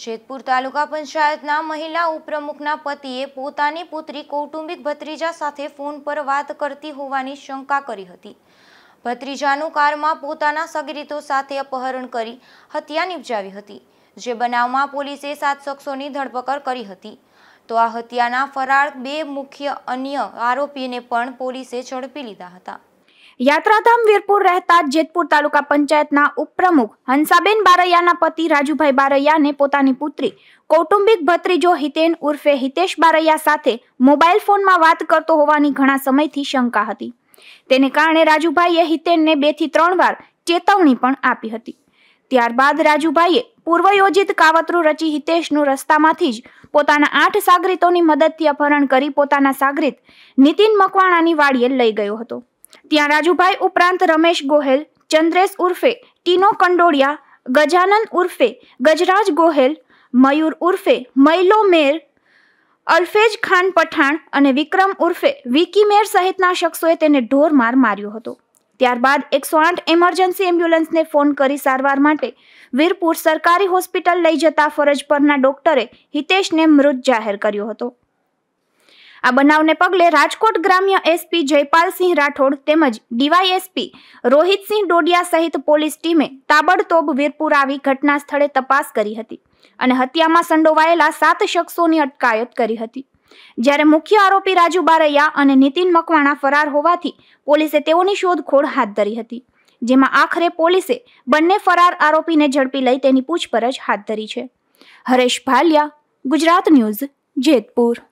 જેતપુર તાલુકા પંચાયતના મહિલા ઉપપ્રમુખના પતિએ પોતાની પુત્રી કૌટુંબિક ભત્રીજા સાથે ફોન પર વાત કરતી હોવાની શંકા કરી હતી ભત્રીજાનું કારમાં પોતાના સગીરીતો સાથે અપહરણ કરી હત્યા નિપજાવી હતી જે બનાવમાં પોલીસે સાત શખ્સોની ધરપકડ કરી હતી તો આ હત્યાના ફરાર બે મુખ્ય અન્ય આરોપીને પણ પોલીસે ઝડપી લીધા હતા યાત્રાધામ વીરપુર રહેતા જેતપુર તાલુકા પંચાયતના ઉપપ્રમુખ હંસાબેન બારૈયાના પતિ રાજુભાઈ બારૈયાને પોતાની પુત્રી કૌટુંબિક ભત્રીજો હિતેન ઉર્ફે હિતેશ બારૈયા સાથે મોબાઈલ ફોનમાં વાત કરતો હોવાની ઘણા સમયથી શંકા હતી તેને કારણે રાજુભાઈએ હિતેનને બેથી ત્રણ વાર ચેતવણી પણ આપી હતી ત્યારબાદ રાજુભાઈએ પૂર્વયોજિત કાવતરું રચી હિતેશનું રસ્તામાંથી જ પોતાના આઠ સાગરીતોની મદદથી અપહરણ કરી પોતાના સાગરિત નીતિન મકવાણાની વાડીએ લઈ ગયો હતો ત્યાં રાજુભાઈ ઉપરાંત રમેશ ગોહેલ ચંદ્રેશ ઉર્ફે ટીનો કંડોળિયા ગજાનંદ ઉર્ફે ગજરાજ ગોહેલ મયુર ઉર્ફે મૈલો મેર અલ્ફેજ ખાન પઠાણ અને વિક્રમ ઉર્ફે વિકી મેર સહિતના શખ્સોએ તેને ઢોર માર માર્યો હતો ત્યારબાદ એકસો આઠ એમરજન્સી એમ્બ્યુલન્સને ફોન કરી સારવાર માટે વીરપુર સરકારી હોસ્પિટલ લઈ જતા ફરજ પરના ડોક્ટરે હિતેશને મૃત જાહેર કર્યો હતો આ બનાવને પગલે રાજકોટ ગ્રામ્ય એસપી જયપાલસિંહ રાઠોડ તેમજ ડીવાયએસપી રોહિતસિંહ ડોડિયા સહિત પોલીસ ટીમે તાબડતોબ વીરપુર આવી ઘટના સ્થળે તપાસ કરી હતી અને હત્યામાં સંડોવાયેલા સાત શખ્સોની અટકાયત કરી હતી જ્યારે મુખ્ય આરોપી રાજુ બારૈયા અને નીતિન મકવાણા ફરાર હોવાથી પોલીસે તેઓની શોધખોળ હાથ ધરી હતી જેમાં આખરે પોલીસે બંને ફરાર આરોપીને ઝડપી લઈ તેની પૂછપરછ હાથ ધરી છે હરેશ ભાલિયા ગુજરાત ન્યૂઝ જેતપુર